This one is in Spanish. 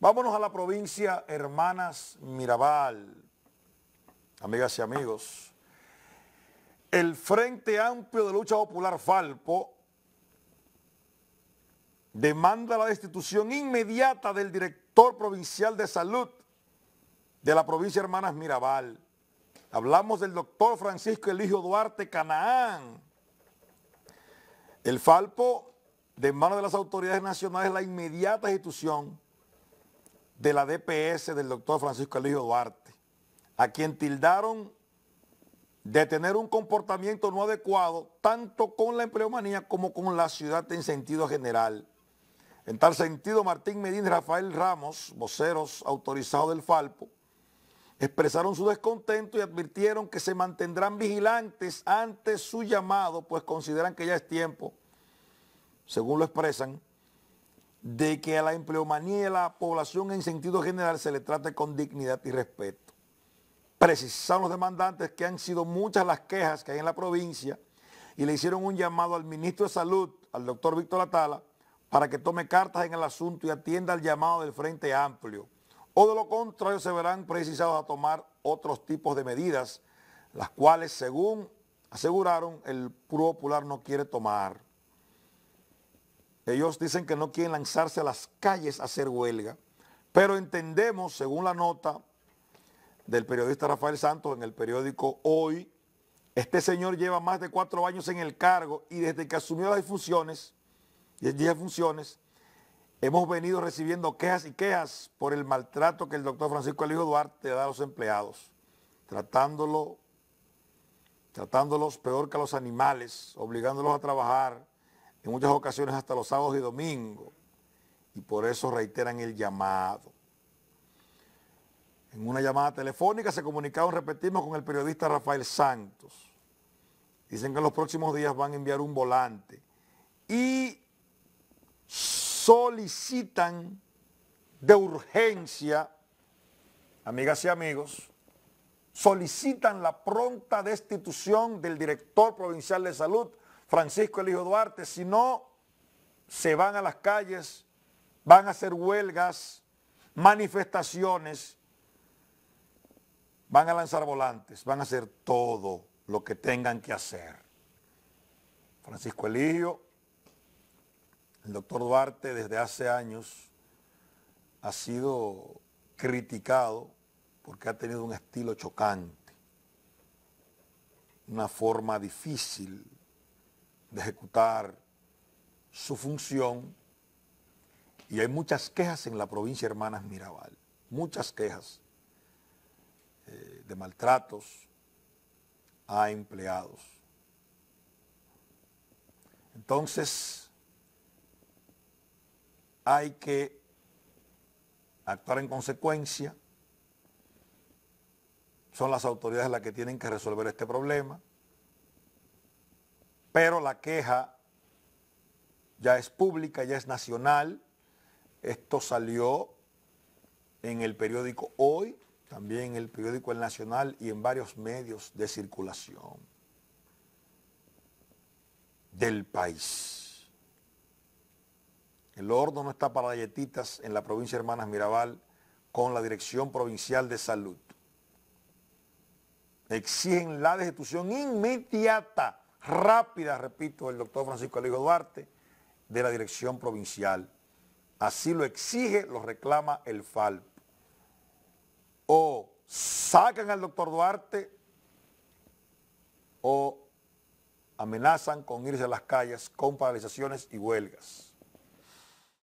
Vámonos a la provincia Hermanas Mirabal. Amigas y amigos, el Frente Amplio de Lucha Popular Falpo demanda la destitución inmediata del director provincial de salud de la provincia Hermanas Mirabal. Hablamos del doctor Francisco Eligio Duarte Canaán. El Falpo demanda de las autoridades nacionales la inmediata destitución de la DPS del doctor Francisco Eligio Duarte, a quien tildaron de tener un comportamiento no adecuado tanto con la empleomanía como con la ciudad en sentido general. En tal sentido, Martín Medín y Rafael Ramos, voceros autorizados del Falpo, expresaron su descontento y advirtieron que se mantendrán vigilantes ante su llamado, pues consideran que ya es tiempo, según lo expresan, de que a la empleomanía y a la población en sentido general se le trate con dignidad y respeto. Precisaron los demandantes que han sido muchas las quejas que hay en la provincia y le hicieron un llamado al ministro de Salud, al doctor Víctor Atala, para que tome cartas en el asunto y atienda al llamado del Frente Amplio. O de lo contrario se verán precisados a tomar otros tipos de medidas, las cuales según aseguraron el pueblo Popular no quiere tomar. Ellos dicen que no quieren lanzarse a las calles a hacer huelga, pero entendemos, según la nota del periodista Rafael Santos en el periódico Hoy, este señor lleva más de cuatro años en el cargo y desde que asumió las funciones, funciones, hemos venido recibiendo quejas y quejas por el maltrato que el doctor Francisco Elijo Duarte da a los empleados, tratándolo, tratándolos peor que a los animales, obligándolos a trabajar, en muchas ocasiones hasta los sábados y domingos, y por eso reiteran el llamado. En una llamada telefónica se comunicaron, repetimos, con el periodista Rafael Santos. Dicen que en los próximos días van a enviar un volante y solicitan de urgencia, amigas y amigos, solicitan la pronta destitución del director provincial de salud, Francisco Eligio Duarte, si no, se van a las calles, van a hacer huelgas, manifestaciones, van a lanzar volantes, van a hacer todo lo que tengan que hacer. Francisco Eligio, el doctor Duarte desde hace años ha sido criticado porque ha tenido un estilo chocante, una forma difícil de ejecutar su función y hay muchas quejas en la provincia Hermanas Mirabal, muchas quejas eh, de maltratos a empleados. Entonces, hay que actuar en consecuencia. Son las autoridades las que tienen que resolver este problema pero la queja ya es pública, ya es nacional. Esto salió en el periódico Hoy, también en el periódico El Nacional y en varios medios de circulación del país. El horno no está para galletitas en la provincia de Hermanas Mirabal con la Dirección Provincial de Salud. Exigen la destitución inmediata rápida, repito, el doctor Francisco Alijo Duarte, de la dirección provincial. Así lo exige, lo reclama el FALP. O sacan al doctor Duarte o amenazan con irse a las calles con paralizaciones y huelgas.